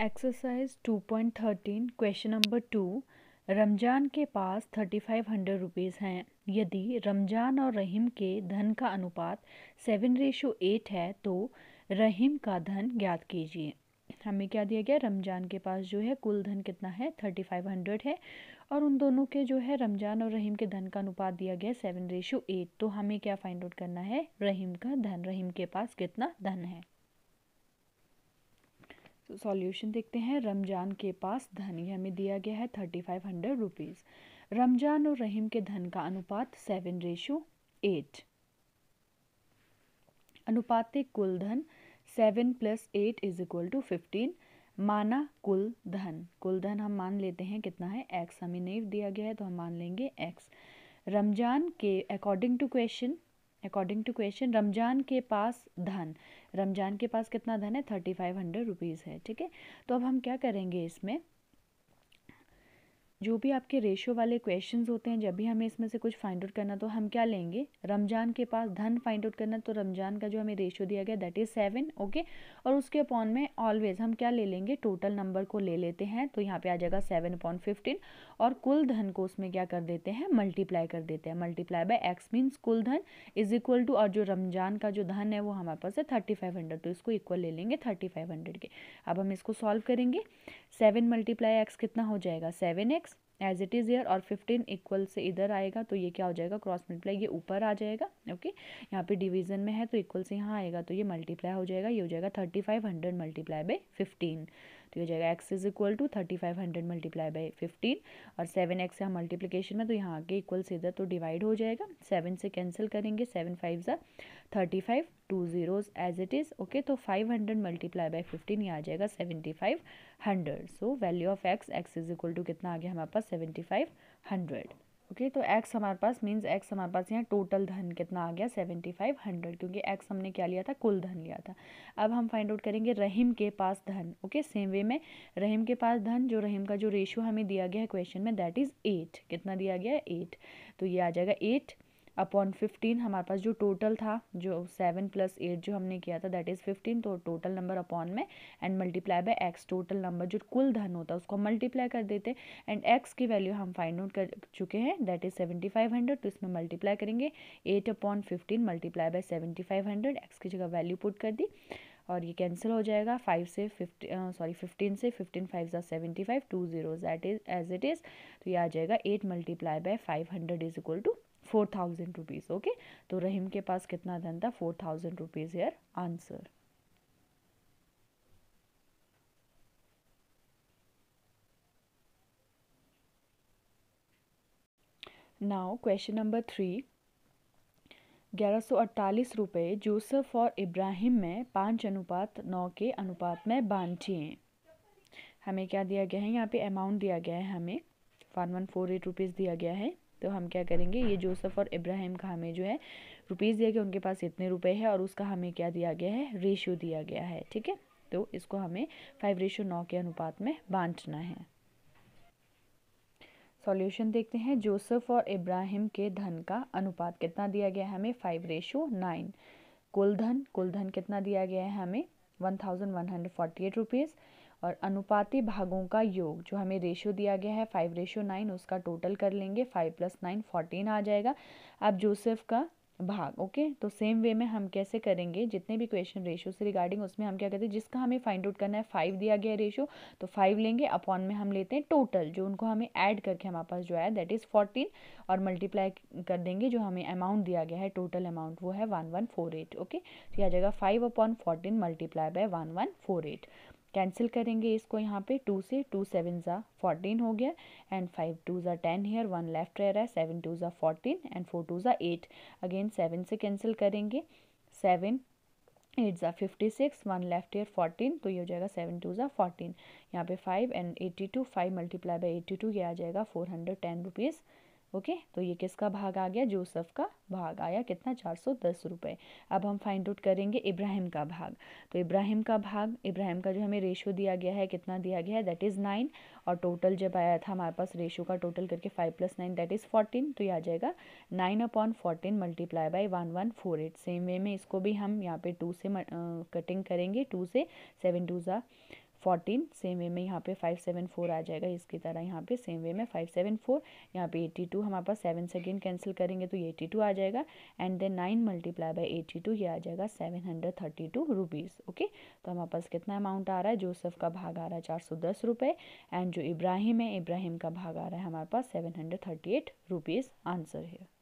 exercise 2.13 question number two Ramzan के पास thirty five hundred rupees हैं यदि रमज़ान और रहीम के धन का अनुपात सेवन रेशो एट है तो रहीम का धन ज्ञात कीजिए हमें क्या दिया गया रमज़ान के पास जो है कुल धन कितना है थर्टी फाइव हंड्रेड है और उन दोनों के जो है रमज़ान और रहीम के धन का अनुपात दिया गया सेवन रेशो एट तो हमें क्या फाइंड आउट करना है रहीम का धन रहीम के पास कितना धन है सॉल्यूशन देखते हैं रमजान के पास धन यह हमें दिया गया है thirty five hundred rupees Ramzan और रहीम के धन का अनुपात सेवन रेशो एट अनुपातिक कुल धन seven plus eight is equal to fifteen माना कुल धन कुल धन हम मान लेते हैं कितना है एक्स हमें नहीं दिया गया है तो हम मान लेंगे एक्स रमजान के according to question according to question Ramzan के पास धन रमज़ान के पास कितना धन है थर्टी फाइव हंड्रेड रुपीज़ है ठीक है तो अब हम क्या करेंगे इसमें जो भी आपके रेशो वाले क्वेश्चन होते हैं जब भी हमें इसमें से कुछ फाइंड आउट करना तो हम क्या लेंगे रमजान के पास धन फाइंड आउट करना तो रमजान का जो हमें रेशो दिया गया दैट इज़ सेवन ओके और उसके अपॉन में ऑलवेज हम क्या ले लेंगे टोटल नंबर को ले लेते हैं तो यहाँ पे आ जाएगा सेवन अपॉन फिफ्टीन और कुल धन को उसमें क्या कर देते हैं मल्टीप्लाई कर देते हैं मल्टीप्लाई बाय एक्स मीन्स कुल धन इज इक्वल टू और जो रमजान का जो धन है वो हमारे पास है थर्टी फाइव हंड्रेड तो इसको इक्वल ले लेंगे थर्टी फाइव हंड्रेड के अब हम इसको सॉल्व करेंगे सेवन मल्टीप्लाई एक्स कितना हो जाएगा seven x as it is here और फिफ्टीन इक्वल से इधर आएगा तो ये क्या हो जाएगा क्रॉस मल्टीप्लाई ये ऊपर आ जाएगा ओके यहाँ पे डिवीजन में है तो इक्वल से यहाँ आएगा तो ये मल्टीप्लाई हो जाएगा ये हो जाएगा thirty five hundred multiply by fifteen तो ये हो जाएगा x is equal to thirty five hundred multiply by fifteen और सेवन एक्स यहाँ मल्टीप्लीकेशन में तो यहाँ आगे इक्वल सीधा तो डिवाइड हो जाएगा सेवन से कैंसिल करेंगे सेवन फाइव ज़ा thirty five two zeros as it is okay तो five hundred multiply by fifteen ये आ जाएगा seventy five hundred so value of x x is equal to कितना आ गया हमारे पास सेवेंटी फाइव हंड्रेड ओके तो एक्स हमारे पास मीन्स एक्स हमारे पास यहाँ टोटल धन कितना आ गया सेवेंटी फाइव हंड्रेड क्योंकि एक्स हमने क्या लिया था कुल धन लिया था अब हम फाइंड आउट करेंगे रहीम के पास धन ओके सेम वे में रहीम के पास धन जो रहीम का जो रेशियो हमें दिया गया है क्वेश्चन में दैट इज़ एट कितना दिया गया है एट तो ये आ जाएगा एट अपॉन फिफ्टीन हमारे पास जो टोटल था जो सेवन प्लस एट जो हमने किया था दैट इज़ फिफ्टीन तो टोटल नंबर अपॉन में and multiply by x total number जो कुल धन होता है उसको मल्टीप्लाई कर देते एंड एक्स की वैल्यू हम फाइंड आउट कर चुके हैं that is seventy five hundred तो इसमें मल्टीप्लाई करेंगे eight upon fifteen multiply by seventy five hundred x की जगह वैल्यू पुट कर दी और ये कैंसिल हो जाएगा फाइव से फिफ्टी सॉरी फिफ्टीन से फिफ्टीन फाइव ज़ा seventy five two zero that is as it is तो ये आ जाएगा eight multiply by five hundred is equal to four thousand rupees okay तो रहीम के पास कितना धन था four thousand rupees here answer now question number three ग्यारह सौ अड़तालीस रुपये जोसफ और इब्राहिम में पाँच अनुपात नौ के अनुपात में बांटिए हमें क्या दिया गया है यहाँ पे अमाउंट दिया गया है हमें one one four eight rupees दिया गया है तो हम क्या करेंगे ये जोसफ़ और इब्राहिम का हमें जो है रुपीज़ दिया गया उनके पास इतने रुपए है और उसका हमें क्या दिया गया है रेशियो दिया गया है ठीक है तो इसको हमें फाइव रेशियो नौ के अनुपात में बांटना है सॉल्यूशन देखते हैं जोसेफ और इब्राहिम के धन का अनुपात कितना दिया गया है हमें फाइव रेशो नाइन कुल धन कुल धन कितना दिया गया है हमें one thousand one hundred forty eight rupees और अनुपाती भागों का योग जो हमें रेशियो दिया गया है फाइव रेशियो नाइन उसका टोटल कर लेंगे फाइव प्लस नाइन फोर्टीन आ जाएगा अब जोसेफ का भाग ओके तो सेम वे में हम कैसे करेंगे जितने भी क्वेश्चन रेशियो से रिगार्डिंग उसमें हम क्या करते हैं जिसका हमें फाइंड आउट करना है फाइव दिया गया है रेशियो तो फाइव लेंगे अपॉन में हम लेते हैं टोटल जो उनको हमें ऐड करके हमारे पास जो है दैट इज़ फोर्टीन और मल्टीप्लाई कर देंगे जो हमें अमाउंट दिया गया है टोटल अमाउंट वो है one one four eight okay तो यह आ जाएगा five upon fourteen multiply by one one four eight cancel करेंगे इसको यहाँ पे टू से टू सेवन ज़ा फोर्टीन हो गया एंड फाइव टू ज़ा टेन हेयर वन लेफ्ट रह रहा है सेवन टू ज़ा फोर्टीन एंड फोर टू ज़ा एट अगेन सेवन से कैंसिल करेंगे सेवन एट ज़ा fifty six one left here fourteen तो ये हो जाएगा सेवन टू ज़ा फोर्टीन यहाँ पे five and eighty two five multiply by eighty two ये आ जाएगा four hundred ten rupees okay तो ये किसका भाग आ गया जोसफ का भाग आया कितना चार सौ दस रुपये अब हम फाइंड आउट करेंगे इब्राहिम का भाग तो इब्राहिम का भाग इब्राहिम का जो हमें रेशो दिया गया है कितना दिया गया है दैट इज़ नाइन और टोटल जब आया था हमारे पास रेशो का टोटल करके five plus nine that is fourteen तो ये आ जाएगा nine upon fourteen multiply by one one four eight same way में इसको भी हम यहाँ पे टू से कटिंग uh, करेंगे टू से सेवन टू ज़ा फोर्टीन सेम वे में यहाँ पे फाइव सेवन फोर आ जाएगा इसकी तरह यहाँ पे सेम वे में फाइव सेवन फोर यहाँ पे एट्टी टू हमारे पास सेवन सेकेंड कैंसिल करेंगे तो एट्टी टू आ जाएगा and then nine multiply by eighty two ये आ जाएगा seven hundred thirty two rupees okay तो हमारे पास कितना अमाउंट आ रहा है जोसेफ का भाग आ रहा है चार सौ दस रुपये एंड जो इब्राहिम है इब्राहिम का भाग आ रहा है हमारे पास seven hundred thirty eight rupees answer है